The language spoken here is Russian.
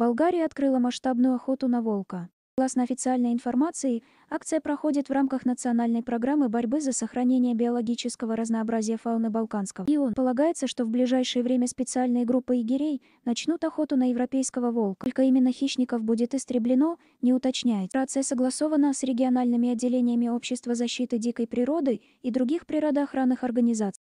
Болгария открыла масштабную охоту на волка. Согласно официальной информации, акция проходит в рамках национальной программы борьбы за сохранение биологического разнообразия фауны Балканского. И он полагается, что в ближайшее время специальные группы егерей начнут охоту на европейского волка. Только именно хищников будет истреблено, не уточняет. Рация согласована с региональными отделениями Общества защиты дикой природы и других природоохранных организаций.